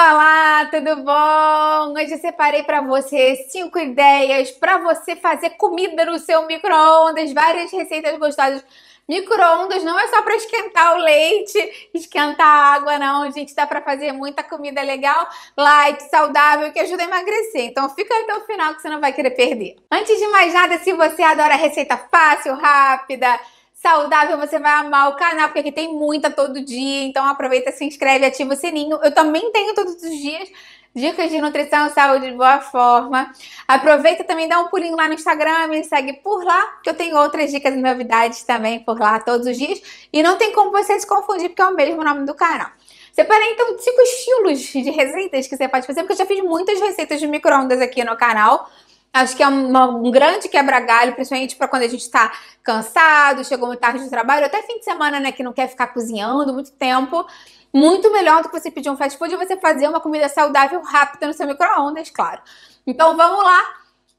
Olá, tudo bom? Hoje eu separei para você cinco ideias para você fazer comida no seu micro-ondas, várias receitas gostosas. Micro-ondas não é só para esquentar o leite, esquentar a água, não, gente. Dá para fazer muita comida legal, light, saudável, que ajuda a emagrecer. Então fica até o final que você não vai querer perder. Antes de mais nada, se você adora receita fácil, rápida, saudável, você vai amar o canal, porque aqui tem muita todo dia. Então aproveita, se inscreve, ativa o sininho. Eu também tenho todos os dias dicas de nutrição, saúde, boa forma. Aproveita também, dá um pulinho lá no Instagram, me segue por lá, que eu tenho outras dicas e novidades também por lá todos os dias. E não tem como você se confundir, porque é o mesmo nome do canal. Separei então cinco estilos de receitas que você pode fazer, porque eu já fiz muitas receitas de micro-ondas aqui no canal. Acho que é uma, um grande quebra-galho, principalmente para quando a gente está cansado, chegou muito tarde de trabalho, até fim de semana, né, que não quer ficar cozinhando muito tempo. Muito melhor do que você pedir um fast food e você fazer uma comida saudável rápida no seu micro-ondas, claro. Então vamos lá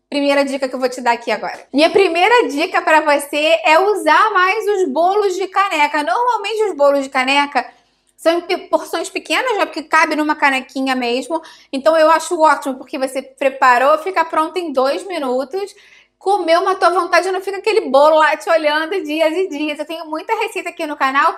primeira dica que eu vou te dar aqui agora. Minha primeira dica para você é usar mais os bolos de caneca. Normalmente os bolos de caneca são porções pequenas, já né, porque cabe numa canequinha mesmo. Então eu acho ótimo, porque você preparou, fica pronto em dois minutos comeu uma tua vontade, não fica aquele bolo lá te olhando dias e dias. Eu tenho muita receita aqui no canal,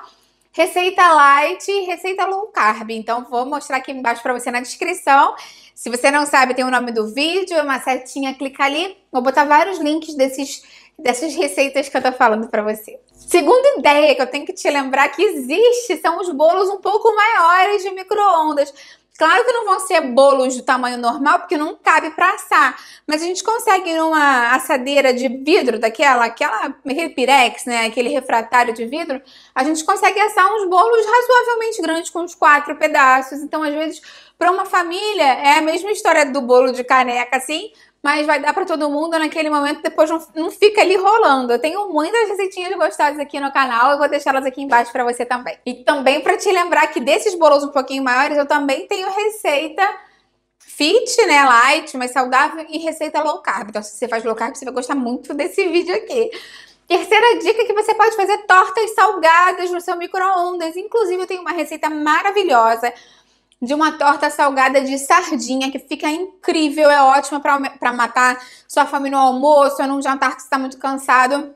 receita light, receita low carb. Então vou mostrar aqui embaixo para você na descrição. Se você não sabe, tem o nome do vídeo, é uma setinha, clica ali. Vou botar vários links desses dessas receitas que eu tô falando pra você. Segunda ideia que eu tenho que te lembrar que existe são os bolos um pouco maiores de micro-ondas. Claro que não vão ser bolos do tamanho normal, porque não cabe para assar. Mas a gente consegue numa assadeira de vidro, daquela, aquela Repirex, né? Aquele refratário de vidro, a gente consegue assar uns bolos razoavelmente grandes, com uns quatro pedaços. Então, às vezes, para uma família, é a mesma história do bolo de caneca, assim, mas vai dar para todo mundo naquele momento, depois não, não, fica ali rolando. Eu tenho muitas receitinhas gostosas aqui no canal, eu vou deixar elas aqui embaixo para você também. E também para te lembrar que desses bolos um pouquinho maiores, eu também tenho receita fit, né, light, mas saudável e receita low carb. Então se você faz low carb, você vai gostar muito desse vídeo aqui. Terceira dica que você pode fazer tortas salgadas no seu micro-ondas. Inclusive, eu tenho uma receita maravilhosa de uma torta salgada de sardinha, que fica incrível, é ótima para matar sua fome no almoço ou num jantar que está muito cansado.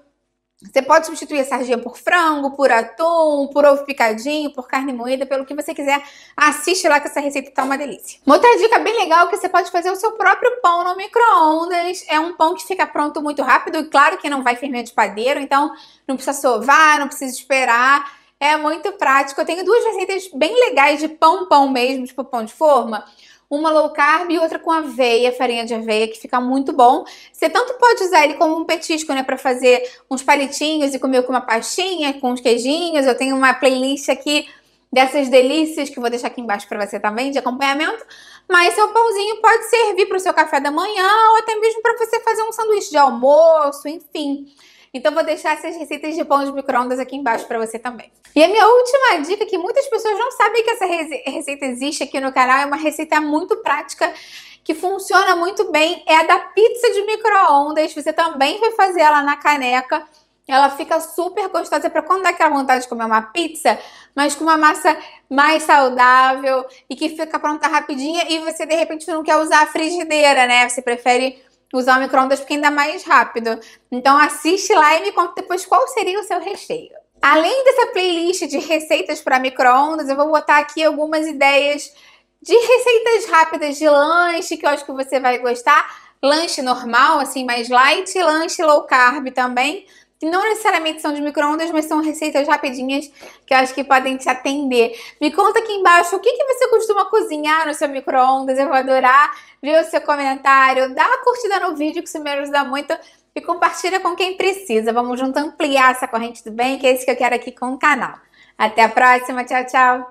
Você pode substituir a sardinha por frango, por atum, por ovo picadinho, por carne moída, pelo que você quiser. Assiste lá que essa receita tá uma delícia. Uma outra dica bem legal é que você pode fazer o seu próprio pão no micro-ondas. É um pão que fica pronto muito rápido e claro que não vai fermento de padeiro, então não precisa sovar, não precisa esperar. É muito prático. Eu tenho duas receitas bem legais de pão, pão mesmo, tipo pão de forma. Uma low carb e outra com aveia, farinha de aveia, que fica muito bom. Você tanto pode usar ele como um petisco, né? para fazer uns palitinhos e comer com uma pastinha, com uns queijinhos. Eu tenho uma playlist aqui dessas delícias que vou deixar aqui embaixo para você também de acompanhamento. Mas seu pãozinho pode servir para o seu café da manhã ou até mesmo para você fazer um sanduíche de almoço, enfim. Então vou deixar essas receitas de pão de micro-ondas aqui embaixo para você também. E a minha última dica, que muitas pessoas não sabem que essa receita existe aqui no canal, é uma receita muito prática que funciona muito bem, é a da pizza de micro-ondas. Você também vai fazer ela na caneca. Ela fica super gostosa para quando dá aquela vontade de comer uma pizza, mas com uma massa mais saudável e que fica pronta rapidinha e você de repente não quer usar a frigideira, né? Você prefere usar o micro-ondas porque ainda é mais rápido. Então assiste lá e me conta depois qual seria o seu recheio. Além dessa playlist de receitas para micro-ondas, eu vou botar aqui algumas ideias de receitas rápidas de lanche que eu acho que você vai gostar. Lanche normal, assim, mais light, lanche low carb também que não necessariamente são de micro-ondas, mas são receitas rapidinhas que eu acho que podem te atender. Me conta aqui embaixo o que, que você costuma cozinhar no seu micro-ondas. Eu vou adorar ver o seu comentário. Dá uma curtida no vídeo que isso me ajuda muito e compartilha com quem precisa. Vamos junto ampliar essa corrente do bem, que é isso que eu quero aqui com o canal. Até a próxima, tchau, tchau!